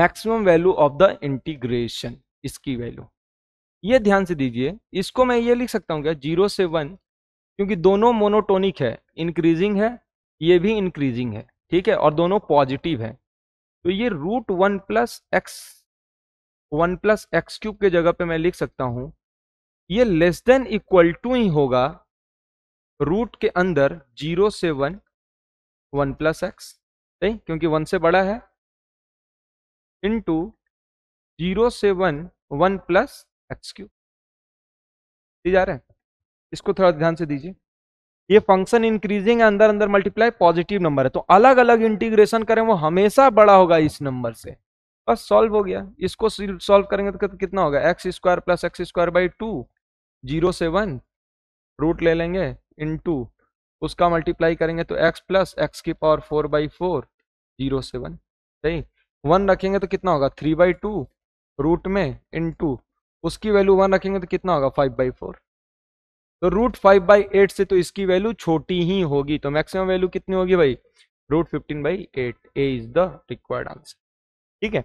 maximum value of the integration इसकी value ये ध्यान से दीजिए इसको मैं ये लिख सकता हूँ क्या जीरो से वन क्योंकि दोनों मोनोटोनिक है इंक्रीजिंग है ये भी इंक्रीजिंग है ठीक है और दोनों पॉजिटिव है तो ये root one plus x one plus x cube के जगह पे मैं लिख सकता हूँ ये लेस देन इक्वल टू ही होगा रूट के अंदर जीरो से वन वन प्लस एक्स नहीं क्योंकि वन से बड़ा है इंटू जीरो से one one plus x cube जा रहा है इसको थोड़ा ध्यान से दीजिए ये फंक्शन इंक्रीजिंग है अंदर अंदर मल्टीप्लाई पॉजिटिव नंबर है तो अलग अलग इंटीग्रेशन करें वो हमेशा बड़ा होगा इस नंबर से बस सॉल्व हो गया इसको सॉल्व करेंगे तो कितना होगा x square plus x square by two zero से वन रूट ले लेंगे इन टू उसका मल्टीप्लाई करेंगे तो एक्स प्लस एक्स की power four by four zero से वन सही वन रखेंगे तो कितना होगा थ्री बाई टू रूट में इन टू उसकी वैल्यू वन रखेंगे तो कितना होगा फाइव बाई फोर तो रूट फाइव बाई एट से तो इसकी वैल्यू छोटी ही होगी तो मैक्सिमम वैल्यू कितनी होगी भाई root fifteen by eight a is the required answer ठीक है